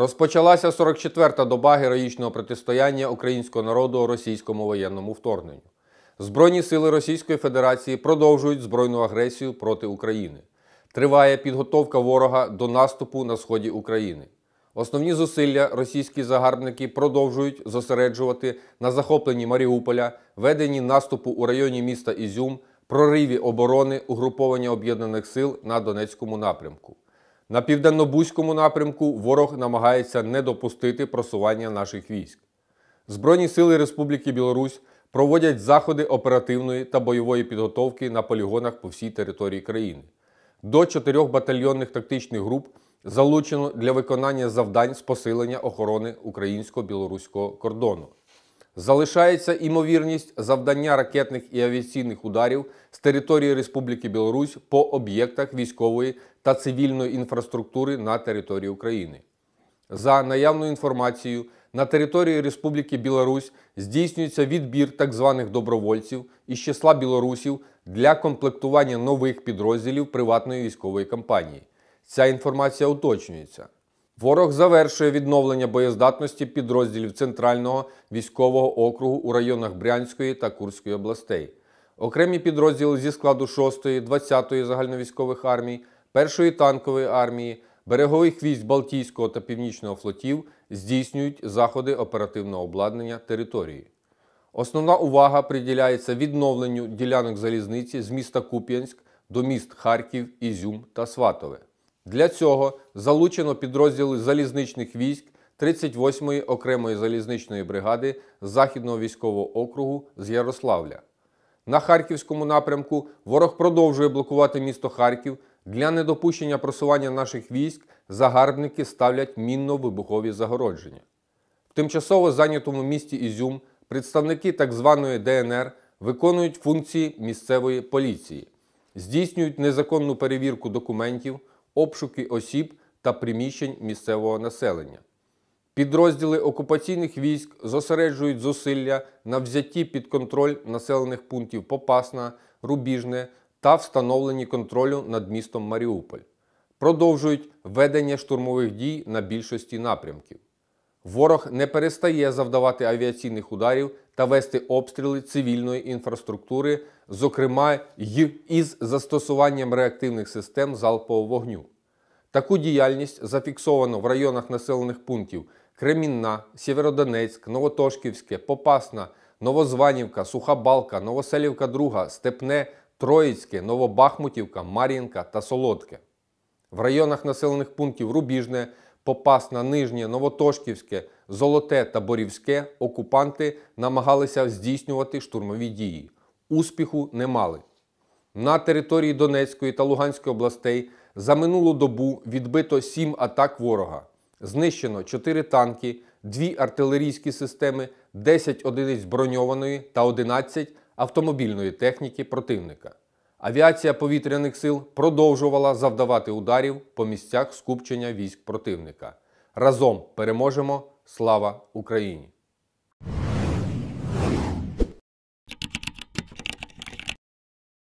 Розпочалася 44-та доба героїчного протистояння українського народу російському воєнному вторгненню. Збройні сили Російської Федерації продовжують збройну агресію проти України. Триває підготовка ворога до наступу на сході України. Основні зусилля російські загарбники продовжують зосереджувати на захопленні Маріуполя, веденні наступу у районі міста Ізюм, прориві оборони угруповання об'єднаних сил на Донецькому напрямку. На південно-бузькому напрямку ворог намагається не допустити просування наших військ. Збройні сили Республіки Білорусь проводять заходи оперативної та бойової підготовки на полігонах по всій території країни. До чотирьох батальйонних тактичних груп залучено для виконання завдань з посилення охорони українсько-білоруського кордону залишається імовірність завдання ракетних і авіаційних ударів з території Республіки Білорусь по об'єктах військової та цивільної інфраструктури на території України. За наявною інформацією, на території Республіки Білорусь здійснюється відбір так званих добровольців із числа білорусів для комплектування нових підрозділів приватної військової кампанії. Ця інформація уточнюється. Ворог завершує відновлення боєздатності підрозділів Центрального військового округу у районах Брянської та Курської областей. Окремі підрозділи зі складу 6-ї, 20-ї загальновійськових армій, 1-ї танкової армії, берегових військ Балтійського та Північного флотів здійснюють заходи оперативного обладнання території. Основна увага приділяється відновленню ділянок залізниці з міста Куп'янськ до міст Харків, Ізюм та Сватове. Для цього залучено підрозділи залізничних військ 38-ї окремої залізничної бригади Західного військового округу з Ярославля. На харківському напрямку ворог продовжує блокувати місто Харків. Для недопущення просування наших військ загарбники ставлять мінно-вибухові загородження. В тимчасово зайнятому місті Ізюм представники так званої ДНР виконують функції місцевої поліції, здійснюють незаконну перевірку документів, обшуки осіб та приміщень місцевого населення. Підрозділи окупаційних військ зосереджують зусилля на взятті під контроль населених пунктів Попасна, Рубіжне та встановленні контролю над містом Маріуполь. Продовжують ведення штурмових дій на більшості напрямків. Ворог не перестає завдавати авіаційних ударів та вести обстріли цивільної інфраструктури, зокрема й із застосуванням реактивних систем залпового вогню. Таку діяльність зафіксовано в районах населених пунктів Кремінна, Сєвєродонецьк, Новотошківське, Попасна, Новозванівка, Сухабалка, Новоселівка, 2 Степне, Троїцьке, Новобахмутівка, Мар'їнка та Солодке. В районах населених пунктів Рубіжне попас на нижнє Новотошківське, Золоте та Борівське окупанти намагалися здійснювати штурмові дії. Успіху не мали. На території Донецької та Луганської областей за минулу добу відбито сім атак ворога. Знищено чотири танки, дві артилерійські системи, 10 одиниць броньованої та 11 автомобільної техніки противника. Авіація повітряних сил продовжувала завдавати ударів по місцях скупчення військ противника. Разом переможемо! Слава Україні!